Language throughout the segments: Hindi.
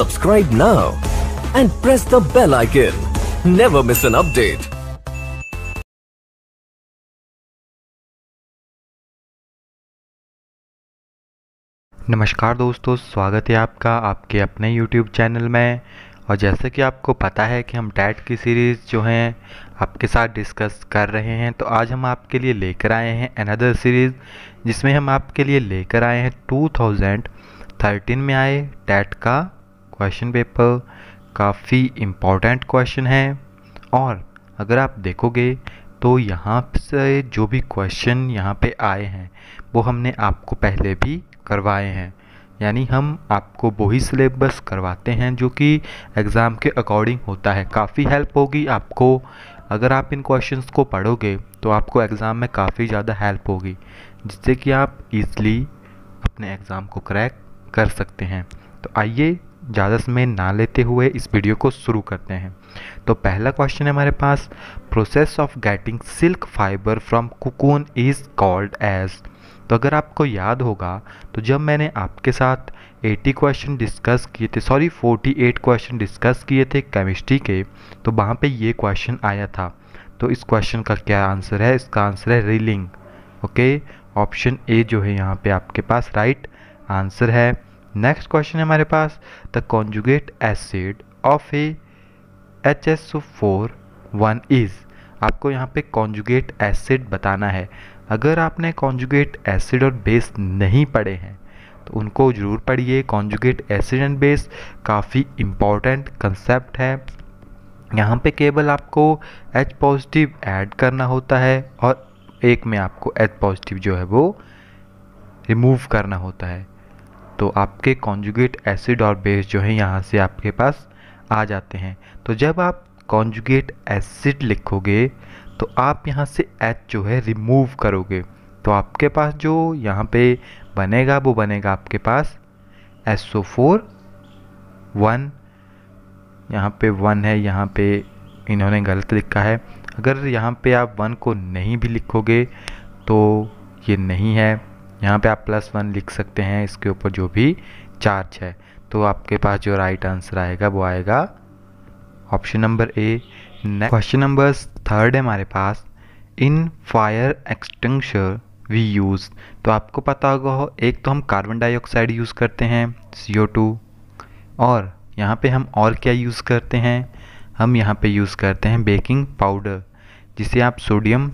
Subscribe now and press the bell icon. Never miss an update. नमस्कार दोस्तों स्वागत है आपका आपके अपने YouTube चैनल में और जैसे कि आपको पता है कि हम टैट की सीरीज़ जो हैं आपके साथ डिस्कस कर रहे हैं तो आज हम आपके लिए लेकर आए हैं अनदर सीरीज़ जिसमें हम आपके लिए लेकर आए हैं 2013 में आए टैट का क्वेश्चन पेपर काफ़ी इम्पॉर्टेंट क्वेश्चन है और अगर आप देखोगे तो यहाँ से जो भी क्वेश्चन यहाँ पे आए हैं वो हमने आपको पहले भी करवाए हैं यानी हम आपको वही सिलेबस करवाते हैं जो कि एग्ज़ाम के अकॉर्डिंग होता है काफ़ी हेल्प होगी आपको अगर आप इन क्वेश्चंस को पढ़ोगे तो आपको एग्ज़ाम में काफ़ी ज़्यादा हेल्प होगी जिससे कि आप इजली अपने एग्ज़ाम को क्रैक कर सकते हैं तो आइए ज़्यादा समय ना लेते हुए इस वीडियो को शुरू करते हैं तो पहला क्वेश्चन है हमारे पास process of getting silk fibre from cocoon is called as तो अगर आपको याद होगा तो जब मैंने आपके साथ 80 क्वेश्चन डिस्कस किए थे सॉरी 48 क्वेश्चन डिस्कस किए थे केमिस्ट्री के तो वहाँ पे ये क्वेश्चन आया था तो इस क्वेश्चन का क्या आंसर है इसका आंसर है रीलिंग ओके ऑप्शन ए जो है यहाँ पे आपके पास राइट right आंसर है नेक्स्ट क्वेश्चन है हमारे पास the conjugate acid of a H S four one is आपको यहाँ पे कॉन्जुगेट एसिड बताना है अगर आपने कॉन्जुगेट एसिड और बेस नहीं पढ़े हैं तो उनको ज़रूर पढ़िए कॉन्जुगेट एसिड एंड बेस काफ़ी इम्पॉर्टेंट कंसेप्ट है यहाँ पे केवल आपको H पॉजिटिव ऐड करना होता है और एक में आपको H पॉजिटिव जो है वो रिमूव करना होता है तो आपके कॉन्जुगेट एसिड और बेस जो है यहाँ से आपके पास आ जाते हैं तो जब आप कॉन्जुगेट एसिड लिखोगे तो आप यहाँ से एच जो है रिमूव करोगे तो आपके पास जो यहाँ पे बनेगा वो बनेगा आपके पास एस ओ फोर वन यहाँ पे वन है यहाँ पे इन्होंने गलत लिखा है अगर यहाँ पे आप वन को नहीं भी लिखोगे तो ये नहीं है यहाँ पे आप प्लस वन लिख सकते हैं इसके ऊपर जो भी चार्ज है तो आपके पास जो राइट आंसर आएगा वो आएगा option number A question number third है हमारे पास in fire extinguisher we use तो आपको पता होगा हो एक तो हम कार्बन डाइऑक्साइड यूज़ करते हैं CO2 और यहाँ पे हम और क्या यूज़ करते हैं हम यहाँ पे यूज़ करते हैं बेकिंग पाउडर जिसे आप सोडियम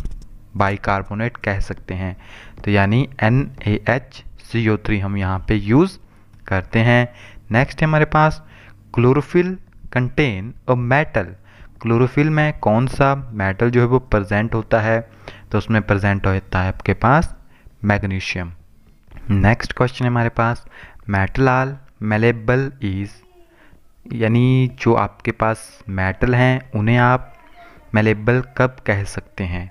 बाइकार्बोनेट कह सकते हैं तो यानी N A H C O three हम यहाँ पे यूज़ करते हैं नेक्स्ट है हमारे पास chlorophyll contain a metal chlorophyll में कौन सा मेटल जो है वो प्रेजेंट होता है तो उसमें प्रेजेंट होता है आपके पास मैग्नीशियम नेक्स्ट क्वेश्चन है हमारे पास मेटल आल मेलेबल इज़ यानी जो आपके पास मेटल हैं उन्हें आप मेलेबल कब कह सकते हैं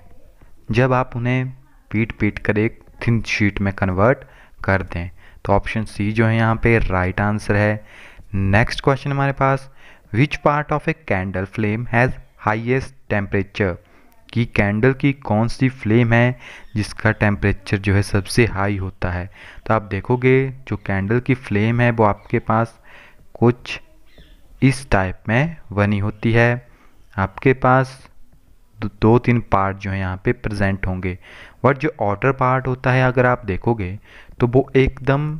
जब आप उन्हें पीट पीट कर एक थिन शीट में कन्वर्ट कर दें तो ऑप्शन सी जो है यहाँ पे राइट आंसर है नेक्स्ट क्वेश्चन हमारे पास which part of a candle flame has highest temperature कि कैंडल की कौन सी फ्लेम है जिसका टेम्परेचर जो है सबसे हाई होता है तो आप देखोगे जो कैंडल की फ्लेम है वो आपके पास कुछ इस टाइप में बनी होती है आपके पास दो तीन पार्ट जो है यहाँ पे प्रेजेंट होंगे बट जो आउटर पार्ट होता है अगर आप देखोगे तो वो एकदम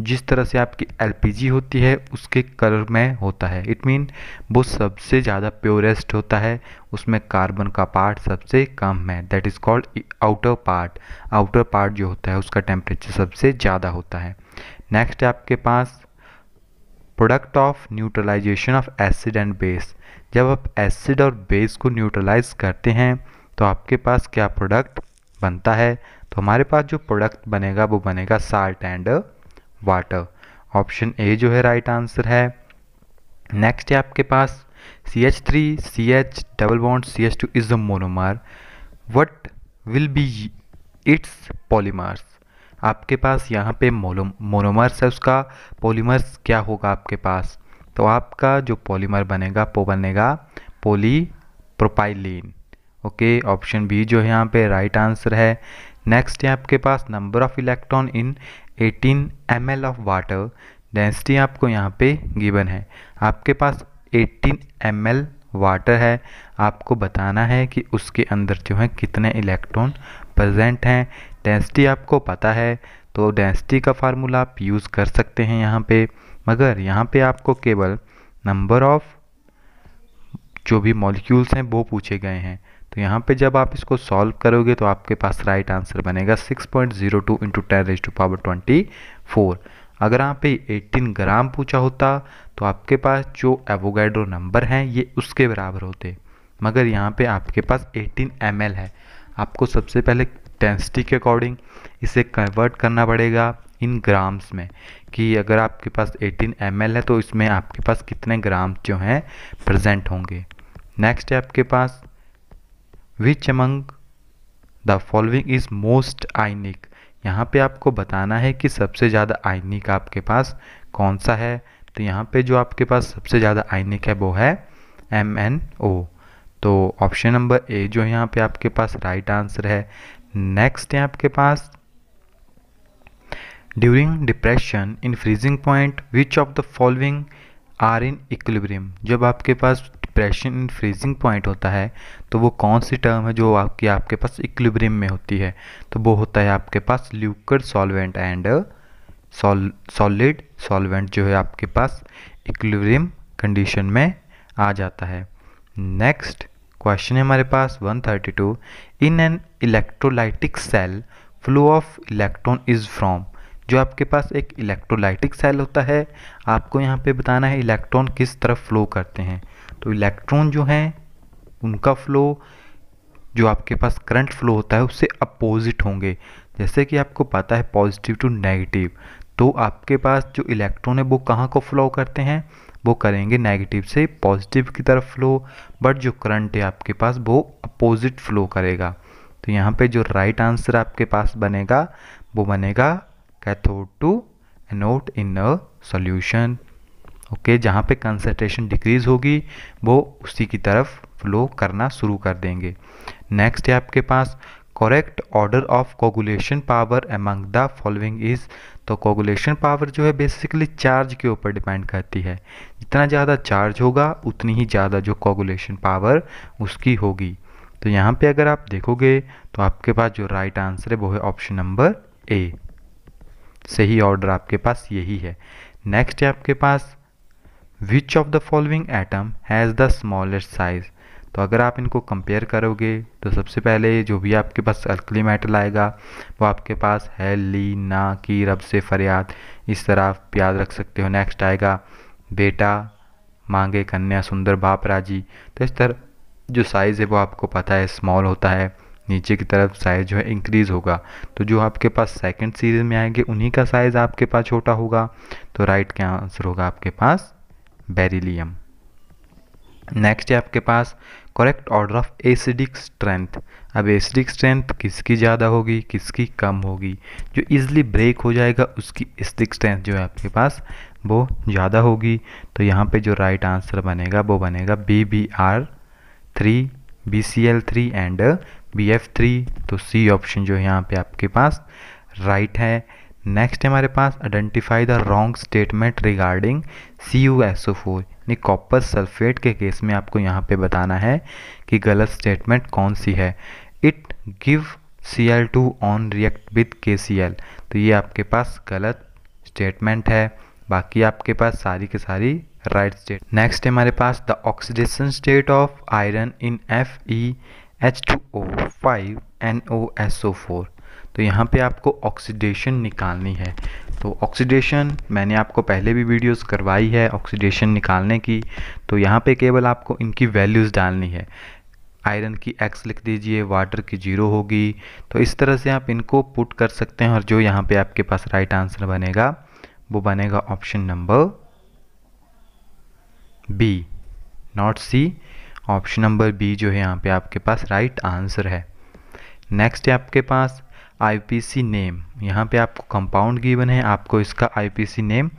जिस तरह से आपकी एलपीजी होती है उसके कलर में होता है इट मीन वो सबसे ज़्यादा प्योरेस्ट होता है उसमें कार्बन का पार्ट सबसे कम है that is called outer part outer part जो होता है उसका टेम्परेचर सबसे ज़्यादा होता है नेक्स्ट आपके पास product of neutralisation of acid and base जब आप एसिड और बेस को न्यूट्रलाइज करते हैं तो आपके पास क्या प्रोडक्ट बनता है तो हमारे पास जो प्रोडक्ट बनेगा वो बनेगा salt and water option A जो है राइट right आंसर है नेक्स्ट है आपके पास C H three C H double bond C H two is a monomer what will be its polymers आपके पास यहाँ पे मोनोमर्स है उसका पॉलीमर्स क्या होगा आपके पास तो आपका जो पॉलीमर बनेगा वो बनेगा polypropylene okay option B जो है यहाँ पे राइट आंसर है नेक्स्ट है आपके पास number of electron in 18 M of water density आपको यहाँ पे गिवन है आपके पास 18 एम वाटर है आपको बताना है कि उसके अंदर जो है कितने इलेक्ट्रॉन प्रेजेंट हैं डेंसिटी आपको पता है तो डेंसिटी का फार्मूला आप यूज़ कर सकते हैं यहाँ पे मगर यहाँ पे आपको केवल नंबर ऑफ़ जो भी मॉलिक्यूल्स हैं वो पूछे गए हैं तो यहाँ पे जब आप इसको सॉल्व करोगे तो आपके पास राइट आंसर बनेगा 6.02 point zero two into ten raise to power twenty four अगर यहाँ पे 18 ग्राम पूछा होता तो आपके पास जो एवोगाइड्रो नंबर हैं ये उसके बराबर होते मगर यहाँ पे आपके पास 18 एम है आपको सबसे पहले डेंसिटी के अकॉर्डिंग इसे कन्वर्ट करना पड़ेगा इन ग्राम्स में कि अगर आपके पास 18 एम है तो इसमें आपके पास कितने ग्राम जो हैं प्रजेंट होंगे नेक्स्ट है आपके पास which among the following is most ionic यहाँ पे आपको बताना है कि सबसे ज़्यादा आइनिक आपके पास कौन सा है तो यहाँ पे जो आपके पास सबसे ज़्यादा आइनिक है वो है एम एन ओ तो ऑप्शन नंबर ए जो यहाँ पे आपके पास राइट आंसर है नेक्स्ट है आपके पास during depression in freezing point which of the following are in equilibrium जब आपके पास डिप्रेशन इन फ्रीजिंग पॉइंट होता है तो वो कौन सी टर्म है जो आपकी आपके पास इक्विलिब्रियम में होती है तो वो होता है आपके पास liquid solvent and solid solvent जो है आपके पास इक्विलिब्रियम कंडीशन में आ जाता है नेक्स्ट क्वेश्चन है हमारे पास 132 in an electrolytic cell flow of electron is from जो आपके पास एक इलेक्ट्रोलाइटिक सेल होता है आपको यहाँ पे बताना है इलेक्ट्रॉन किस तरफ फ्लो करते हैं तो इलेक्ट्रॉन जो हैं उनका फ्लो जो आपके पास करंट फ्लो होता है उससे अपोजिट होंगे जैसे कि आपको पता है पॉजिटिव टू नेगेटिव तो आपके पास जो इलेक्ट्रॉन है वो कहाँ को फ्लो करते हैं वो करेंगे नेगेटिव से पॉजिटिव की तरफ फ्लो बट जो करंट है आपके पास वो अपोजिट फ्लो करेगा तो यहाँ पे जो राइट right आंसर आपके पास बनेगा वो बनेगा cathode to anode in a solution okay जहाँ पे कंसनट्रेशन डिक्रीज होगी वो उसी की तरफ फ्लो करना शुरू कर देंगे नेक्स्ट है आपके पास correct order of coagulation power among the following is तो कोगुलेशन पावर जो है बेसिकली चार्ज के ऊपर डिपेंड करती है जितना ज़्यादा चार्ज होगा उतनी ही ज़्यादा जो कोगुलेशन पावर उसकी होगी तो यहाँ पे अगर आप देखोगे तो आपके पास जो राइट आंसर है वो है ऑप्शन नंबर ए सही ऑर्डर आपके पास यही है नेक्स्ट है आपके पास which of the following atom has the smallest size तो अगर आप इनको कंपेयर करोगे तो सबसे पहले जो भी आपके पास अल्कली मेटल आएगा वो आपके पास है ली ना की रब से फरियाद इस तरह आप याद रख सकते हो नेक्स्ट आएगा बेटा मांगे कन्या सुंदर बाप राजी तो इस तरह जो साइज़ है वो आपको पता है स्मॉल होता है नीचे की तरफ साइज़ जो है इंक्रीज़ होगा तो जो आपके पास सेकंड सीरीज़ में आएंगे उन्हीं का साइज़ आपके पास छोटा होगा तो राइट क्या आंसर होगा आपके पास बेरिलियम नेक्स्ट है आपके पास correct order of acidic strength अब एसिडिक स्ट्रेंथ किसकी ज़्यादा होगी किसकी कम होगी जो इजली ब्रेक हो जाएगा उसकी एसिडिक स्ट्रेंथ जो है आपके पास वो ज़्यादा होगी तो यहाँ पे जो राइट आंसर बनेगा वो बनेगा B B R three B C L three and B F three तो सी ऑप्शन जो है यहाँ पे आपके पास राइट right है नेक्स्ट हमारे पास identify the wrong statement regarding C U S O four यानी कॉपर सल्फेट के केस में आपको यहाँ पे बताना है कि गलत स्टेटमेंट कौन सी है it give C L two on react with K C L तो ये आपके पास गलत स्टेटमेंट है बाकी आपके पास सारी के सारी राइट स्टेट नेक्स्ट है हमारे पास the oxidation state of iron in F E H two O five N O S O four तो यहाँ पे आपको ऑक्सीडेशन निकालनी है तो ऑक्सीडेशन मैंने आपको पहले भी वीडियोस करवाई है ऑक्सीडेशन निकालने की तो यहाँ पे केवल आपको इनकी वैल्यूज़ डालनी है आयरन की एक्स लिख दीजिए वाटर की जीरो होगी तो इस तरह से आप इनको पुट कर सकते हैं और जो यहाँ पर आपके पास राइट आंसर बनेगा वो बनेगा option number B not C option number B जो है यहाँ पे आपके पास राइट right आंसर है नेक्स्ट है आपके पास आईपीसी नेम यहाँ पे आपको कंपाउंड गिवन है आपको इसका आईपीसी नेम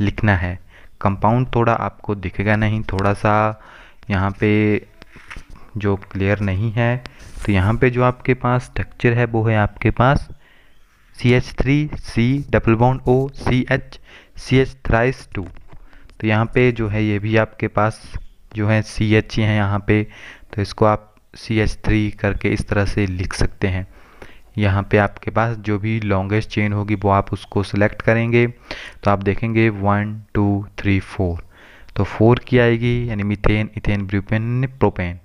लिखना है कंपाउंड थोड़ा आपको दिखेगा नहीं थोड़ा सा यहाँ पे जो क्लियर नहीं है तो यहाँ पे जो आपके पास स्ट्रक्चर है वो है आपके पास C H three C double one O C H C H thrice two तो यहाँ पे जो है ये भी आपके पास जो है सी एच है यहाँ पे तो इसको आप सी एच थ्री करके इस तरह से लिख सकते हैं यहाँ पे आपके पास जो भी लॉन्गेस्ट चेन होगी वो आप उसको सिलेक्ट करेंगे तो आप देखेंगे वन टू थ्री फोर तो फोर की आएगी यानी methane ethane propane propane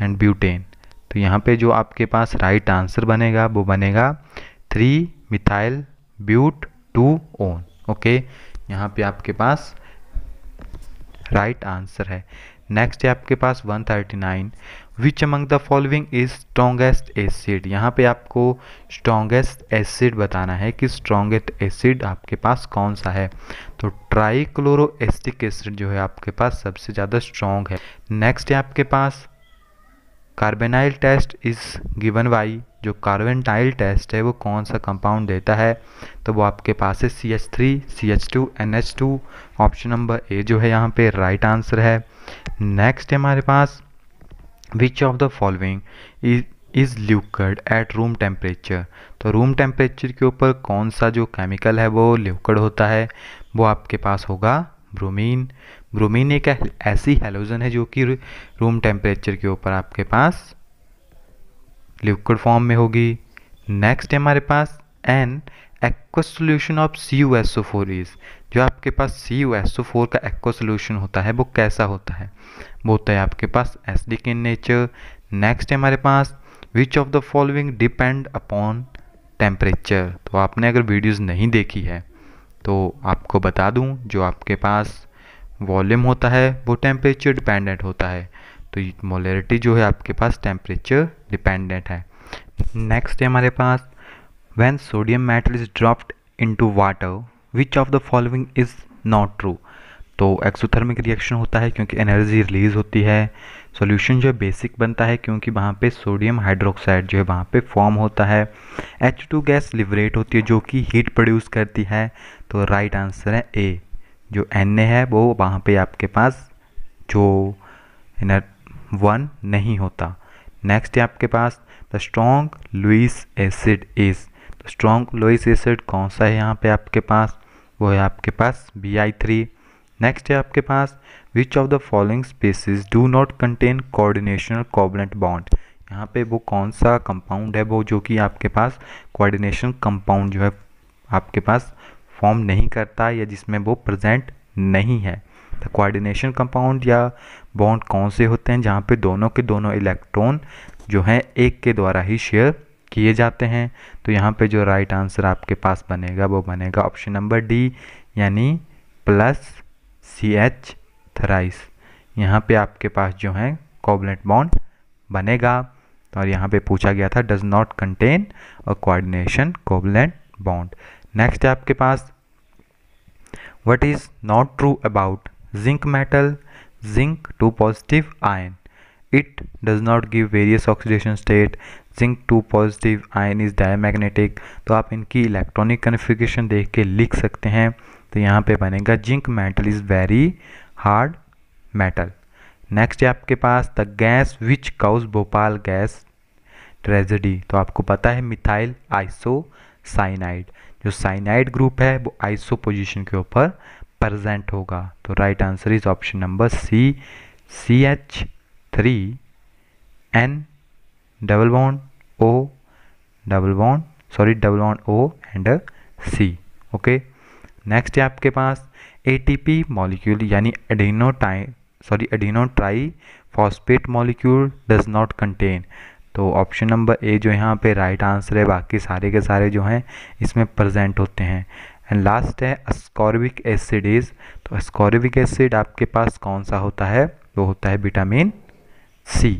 and butane तो यहाँ पे जो आपके पास राइट आंसर बनेगा वो बनेगा three methyl but two one okay यहाँ पे आपके पास राइट right आंसर है नेक्स्ट है आपके पास 139 which among the following is strongest acid यहाँ पे आपको स्ट्रोंगेस्ट एसिड बताना है कि स्ट्रोंगेस्ट एसिड आपके पास कौन सा है तो ट्राईक्लोरोएस्टिक एसिड जो है आपके पास सबसे ज़्यादा स्ट्रॉन्ग है नेक्स्ट है आपके पास carbylamine test is given by जो कार्बेनाइल टेस्ट है वो कौन सा कंपाउंड देता है तो वो आपके पास है C H three C H two N H two option number A जो है यहाँ पे राइट right आंसर है नेक्स्ट है हमारे पास which of the following is is liquid at room temperature तो रूम टेम्परेचर के ऊपर कौन सा जो केमिकल है वो ल्यूकड होता है वो आपके पास होगा ब्रोमीन ब्रोमीन एक ऐसी हेलोजन है जो कि रूम टेम्परेचर के ऊपर आपके पास ल्यूकड फॉर्म में होगी नेक्स्ट है हमारे पास an aqueous solution of C U S O four is जो आपके पास C U S O four का एक्व सोल्यूशन होता है वो कैसा होता है वो होता है आपके पास acidic nature next है हमारे पास which of the following depend upon temperature तो आपने अगर वीडियोस नहीं देखी है तो आपको बता दूं जो आपके पास वॉल्यूम होता है वो टेम्परेचर डिपेंडेंट होता है तो मोलरिटी जो है आपके पास टेम्परेचर डिपेंडेंट है नेक्स्ट है हमारे पास when sodium metal is dropped to water which of the following is not true तो एक्सोथर्मिक रिएक्शन होता है क्योंकि एनर्जी रिलीज होती है सॉल्यूशन जो है बेसिक बनता है क्योंकि वहाँ पे सोडियम हाइड्रोक्साइड जो है वहाँ पे फॉर्म होता है एच टू गैस लिबरेट होती है जो कि हीट प्रोड्यूस करती है तो राइट आंसर है ए जो एन ए है वो वहाँ पे आपके पास जो एनर वन नहीं होता नेक्स्ट है आपके पास the strong Lewis acid is strong Lewis acid कौन सा है यहाँ पे आपके पास वो है आपके पास बी आई थ्री नेक्स्ट है आपके पास which of the following species do not contain coordinational covalent bond यहाँ पे वो कौन सा कंपाउंड है वो जो कि आपके पास कोऑर्डिनेशन कंपाउंड जो है आपके पास फॉर्म नहीं करता या जिसमें वो प्रेजेंट नहीं है तो कोऑर्डिनेशन कंपाउंड या बॉन्ड कौन से होते हैं जहाँ पे दोनों के दोनों इलेक्ट्रॉन जो हैं एक के द्वारा ही शेयर किए जाते हैं तो यहाँ पे जो राइट आंसर आपके पास बनेगा वो बनेगा ऑप्शन नंबर डी यानी प्लस सी एच थ्राइस यहाँ पे आपके पास जो है कॉबलेट बॉन्ड बनेगा और यहाँ पे पूछा गया था does not contain a coordination covalent bond next है आपके पास what is not true about zinc metal zinc two positive ion it does not give various oxidation state zinc two positive ion is diamagnetic तो आप इनकी इलेक्ट्रॉनिक कन्फिगेशन देख के लिख सकते हैं तो यहाँ पे बनेगा zinc metal is very hard metal next है आपके पास the gas which cause Bhopal gas tragedy तो आपको पता है मिथाइल आइसो साइनाइड जो साइनाइड ग्रुप है वो आइसो पोजिशन के ऊपर प्रजेंट होगा तो right answer is option number C C H three N double bond O, double bond sorry double bond O and C okay next है आपके पास पी मॉलिक्यूल यानी adeno tie sorry adeno triphosphate molecule does not contain तो ऑप्शन नंबर ए जो यहाँ पे राइट right आंसर है बाकी सारे के सारे जो हैं इसमें प्रेजेंट होते हैं एंड लास्ट है अस्कॉर्बिक एसिड इज तो अस्कॉर्बिक एसिड आपके पास कौन सा होता है वो होता है विटामिन सी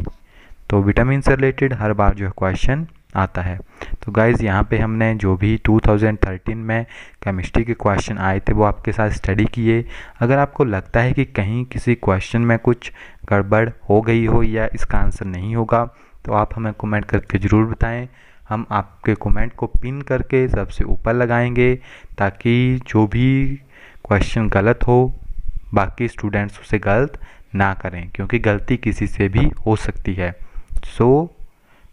तो विटामिन से रिलेटेड हर बार जो है क्वेश्चन आता है तो गाइज़ यहाँ पे हमने जो भी 2013 में केमिस्ट्री के क्वेश्चन आए थे वो आपके साथ स्टडी किए अगर आपको लगता है कि कहीं किसी क्वेश्चन में कुछ गड़बड़ हो गई हो या इसका आंसर नहीं होगा तो आप हमें कमेंट करके ज़रूर बताएं हम आपके कमेंट को पिन करके सबसे ऊपर लगाएंगे ताकि जो भी क्वेश्चन गलत हो बाकी स्टूडेंट्स उसे गलत ना करें क्योंकि गलती किसी से भी हो सकती है सो so,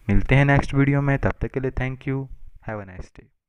मिलते हैं नेक्स्ट वीडियो में तब तक के लिए thank you have a nice day